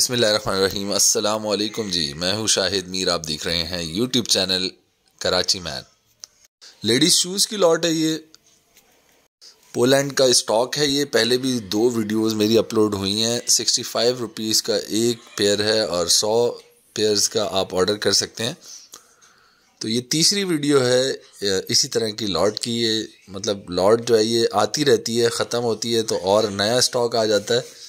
अस्सलाम वालेकुम जी मैं हूं शाहिद मीर आप देख रहे हैं यूट्यूब चैनल कराची मैन लेडीज़ शूज़ की लॉट है ये पोलैंड का स्टॉक है ये पहले भी दो वीडियोस मेरी अपलोड हुई हैं सिक्सटी फाइव रुपीज़ का एक पेयर है और सौ पेयर्स का आप ऑर्डर कर सकते हैं तो ये तीसरी वीडियो है इसी तरह की लॉट की ये मतलब लॉट जो है ये आती रहती है ख़त्म होती है तो और नया स्टॉक आ जाता है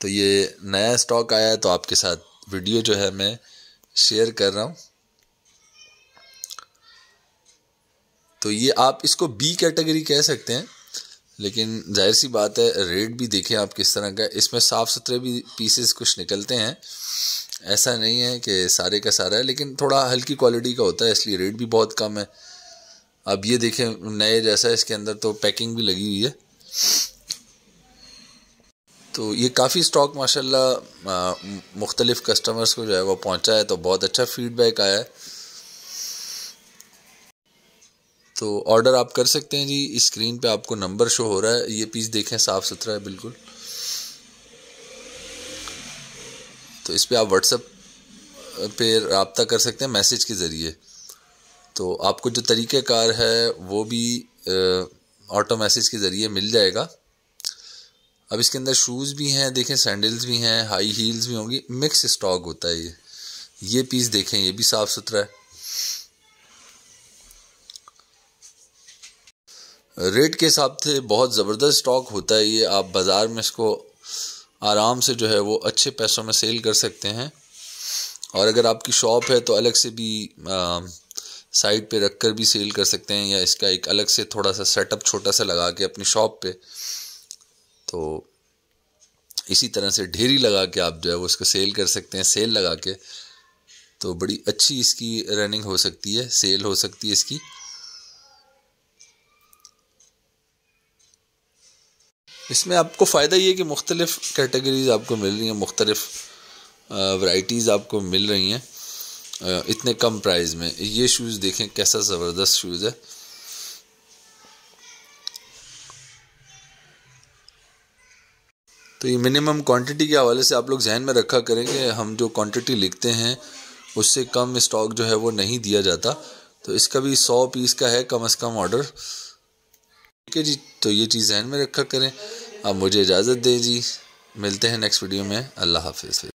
तो ये नया स्टॉक आया है तो आपके साथ वीडियो जो है मैं शेयर कर रहा हूँ तो ये आप इसको बी कैटेगरी कह सकते हैं लेकिन जाहिर सी बात है रेट भी देखें आप किस तरह का इसमें साफ़ सुथरे भी पीसेस कुछ निकलते हैं ऐसा नहीं है कि सारे का सारा है लेकिन थोड़ा हल्की क्वालिटी का होता है इसलिए रेट भी बहुत कम है अब ये देखें नए जैसा इसके अंदर तो पैकिंग भी लगी हुई है तो ये काफ़ी स्टॉक माशाल्लाह मुख्तलिफ़ कस्टमर्स को जो है वो पहुंचा है तो बहुत अच्छा फीडबैक आया है तो ऑर्डर आप कर सकते हैं जी स्क्रीन पे आपको नंबर शो हो रहा है ये पीस देखें साफ़ सुथरा है बिल्कुल तो इस पर आप व्हाट्सअप पे रबता कर सकते हैं मैसेज के ज़रिए तो आपको जो तरीक़ार है वो भी ऑटो मैसेज के ज़रिए मिल जाएगा अब इसके अंदर शूज़ भी हैं देखें सैंडल्स भी हैं हाई हील्स भी होंगी मिक्स स्टॉक होता है ये ये पीस देखें ये भी साफ़ सुथरा है रेट के हिसाब से बहुत ज़बरदस्त स्टॉक होता है ये आप बाज़ार में इसको आराम से जो है वो अच्छे पैसों में सेल कर सकते हैं और अगर आपकी शॉप है तो अलग से भी साइड पे रख कर भी सेल कर सकते हैं या इसका एक अलग से थोड़ा सा सेटअप छोटा सा लगा के अपनी शॉप पे तो इसी तरह से ढेरी लगा के आप जो है वो इसको सेल कर सकते हैं सेल लगा के तो बड़ी अच्छी इसकी रनिंग हो सकती है सेल हो सकती है इसकी इसमें आपको फ़ायदा ये कि मुख्तलिफ़ कैटेगरीज आपको मिल रही हैं मुख्तलिफ़ वाइटीज़ आपको मिल रही हैं इतने कम प्राइस में ये शूज़ देखें कैसा ज़बरदस्त शूज़ है तो ये मिनिमम क्वांटिटी के हवाले से आप लोग जहन में रखा करें कि हम जो क्वांटिटी लिखते हैं उससे कम स्टॉक जो है वो नहीं दिया जाता तो इसका भी सौ पीस का है कम अज़ कम ऑर्डर ठीक है जी तो ये चीज़ जहन में रखा करें आप मुझे इजाज़त दें जी मिलते हैं नेक्स्ट वीडियो में अल्लाह हाफिज़